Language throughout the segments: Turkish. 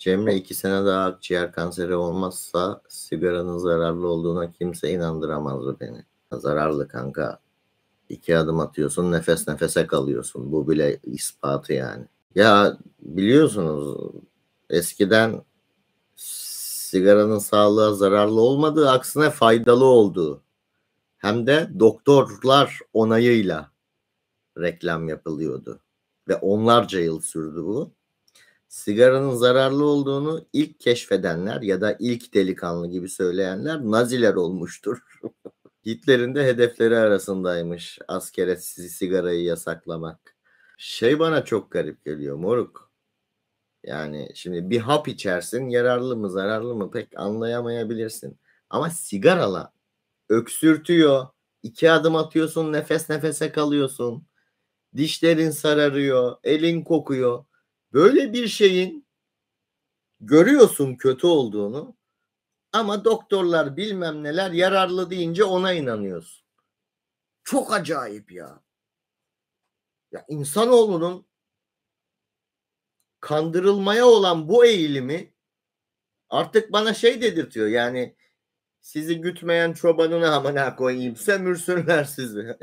Cemre iki sene daha akciğer kanseri olmazsa sigaranın zararlı olduğuna kimse inandıramazdı beni. zararlı kanka. İki adım atıyorsun nefes nefese kalıyorsun. Bu bile ispatı yani. Ya biliyorsunuz eskiden sigaranın sağlığa zararlı olmadığı aksine faydalı olduğu hem de doktorlar onayıyla reklam yapılıyordu ve onlarca yıl sürdü bu sigaranın zararlı olduğunu ilk keşfedenler ya da ilk delikanlı gibi söyleyenler Naziler olmuştur. Hitler'in de hedefleri arasındaymış askere sigarayı yasaklamak. Şey bana çok garip geliyor moruk. Yani şimdi bir hap içersin yararlı mı zararlı mı pek anlayamayabilirsin. Ama sigarala öksürtüyor. iki adım atıyorsun nefes nefese kalıyorsun. Dişlerin sararıyor. Elin kokuyor. Böyle bir şeyin görüyorsun kötü olduğunu ama doktorlar bilmem neler yararlı deyince ona inanıyorsun. Çok acayip ya. Ya insanoğlunun kandırılmaya olan bu eğilimi artık bana şey dedirtiyor. Yani sizi gütmeyen çobanını amına koyayım sömürsünler sizi.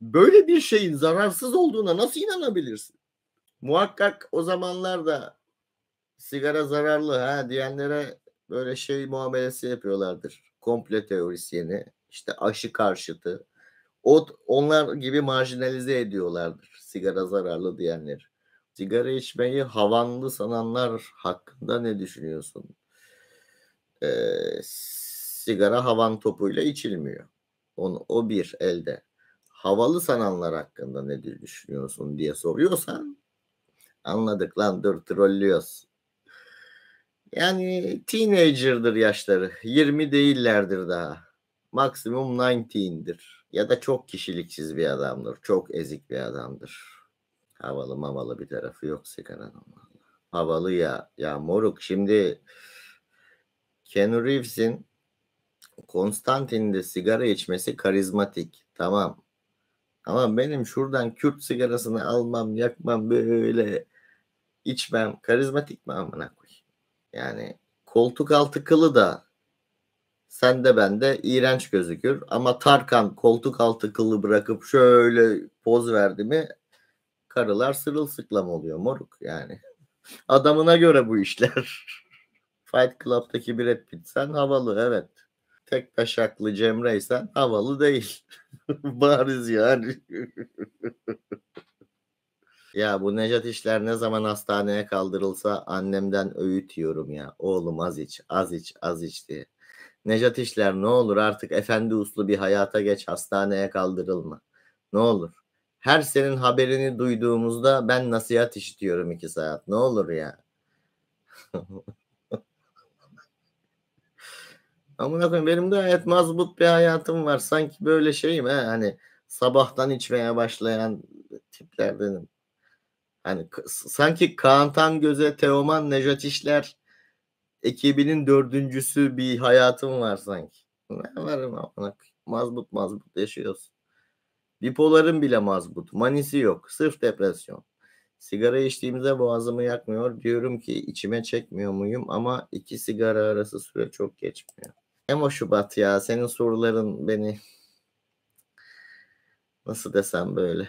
böyle bir şeyin zararsız olduğuna nasıl inanabilirsin? Muhakkak o zamanlar da sigara zararlı ha diyenlere böyle şey muamelesi yapıyorlardır. Komple teorisyeni, işte aşı karşıtı. O, onlar gibi marjinalize ediyorlardır sigara zararlı diyenleri. Sigara içmeyi havanlı sananlar hakkında ne düşünüyorsun? Ee, sigara havan topuyla içilmiyor. Onu, o bir elde. Havalı sananlar hakkında ne düşünüyorsun diye soruyorsan Anladık lan dur trollüyoruz. Yani teenager'dır yaşları. 20 değillerdir daha. Maksimum 19'dir. Ya da çok kişiliksiz bir adamdır. Çok ezik bir adamdır. Havalı mamalı bir tarafı yok sigaranın. Havalı ya. Ya moruk şimdi Keanu Reeves'in Konstantin'de sigara içmesi karizmatik. Tamam. Ama benim şuradan Kürt sigarasını almam, yakmam böyle İç karizmatik mi amına koy. Yani koltuk altı kılı da sen de ben de iğrenç gözükür. Ama Tarkan koltuk altı kılı bırakıp şöyle poz verdi mi karılar sırılsıklam oluyor moruk yani. Adamına göre bu işler. Fight Club'daki bir Pitt sen havalı evet. Tek taşaklı Cemre'ysen havalı değil. Bariz yani. Ya bu Necat işler ne zaman hastaneye kaldırılsa annemden öğüt yiyorum ya. Oğlum az iç, az iç, az iç diye. Necat işler ne olur artık efendi uslu bir hayata geç hastaneye kaldırılma. Ne olur. Her senin haberini duyduğumuzda ben nasihat işitiyorum iki saat. Ne olur ya. Ama koyayım benim de hayat mazbut bir hayatım var. Sanki böyle şeyim he hani sabahtan içmeye başlayan tiplerdenim. Hani sanki Kaan Tangöz'e Teoman Nejat İşler ekibinin dördüncüsü bir hayatım var sanki. Ne varım amına mazbut mazbut yaşıyoruz. Bipolarım bile mazbut. Manisi yok. Sırf depresyon. Sigara içtiğimde boğazımı yakmıyor. Diyorum ki içime çekmiyor muyum ama iki sigara arası süre çok geçmiyor. Emo Şubat ya senin soruların beni nasıl desem böyle